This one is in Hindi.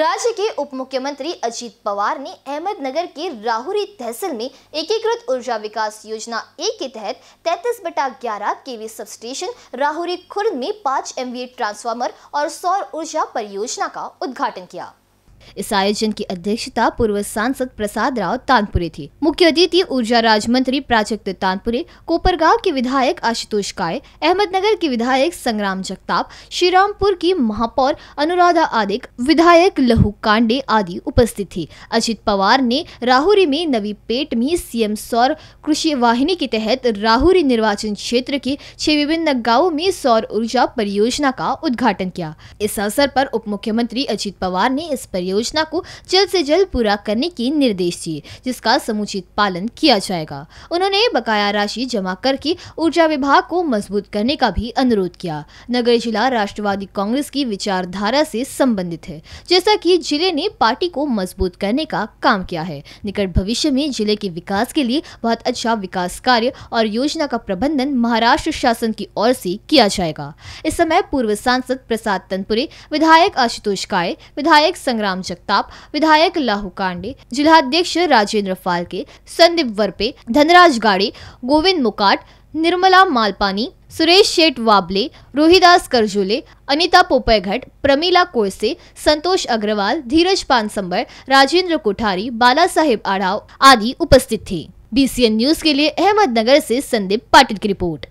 राज्य के उप मुख्यमंत्री अजीत पवार ने अहमदनगर के राहुरी तहसील में एकीकृत ऊर्जा विकास योजना ए के तहत तैतीस बटा ग्यारह के we sub station Rahuri Khurd में 5 एमवीए ट्रांसफार्मर और सौर ऊर्जा परियोजना का उद्घाटन किया इस आयोजन की अध्यक्षता पूर्व सांसद प्रसाद राव तानपुरे थी मुख्य अतिथि ऊर्जा राज्य मंत्री प्राजक्त तानपुरे कोपरगांव के विधायक आशुतोष काय अहमदनगर के विधायक संग्राम जगताप श्रीरामपुर की महापौर अनुराधा आदिक विधायक लहू कांडे आदि उपस्थित थी अजित पवार ने राहुरी में नवी पेट में सीएम सौर कृषि वाहिनी के तहत राहुरी निर्वाचन क्षेत्र के छह विभिन्न गाँव में सौर ऊर्जा परियोजना का उद्घाटन किया इस अवसर आरोप उप मुख्यमंत्री अजित पवार ने इस परियोजना परियोजना को जल्द से जल्द पूरा करने के निर्देश दिए जिसका समुचित पालन किया जाएगा उन्होंने बकाया राशि जमा करके ऊर्जा विभाग को मजबूत करने का भी अनुरोध किया नगर जिला राष्ट्रवादी कांग्रेस की विचारधारा से संबंधित है जैसा कि जिले ने पार्टी को मजबूत करने का काम किया है निकट भविष्य में जिले के विकास के लिए बहुत अच्छा विकास कार्य और योजना का प्रबंधन महाराष्ट्र शासन की ओर से किया जाएगा इस समय पूर्व सांसद प्रसाद तनपुरे विधायक आशुतोष काय विधायक संग्राम राम जगताप विधायक लाहू कांडे जिलाध्यक्ष राजेंद्र फालके संदीप वर्पे धनराज गाडे गोविंद मुकाट निर्मला मालपानी सुरेश शेठ वाबले रोहिदास करजुले अनिता पोपयघट प्रमीला कोयसे संतोष अग्रवाल धीरज पानसंबर राजेंद्र कोठारी बाला साहेब आढ़ाव आदि उपस्थित थे बीसीएन न्यूज के लिए अहमदनगर से संदीप पाटिल की रिपोर्ट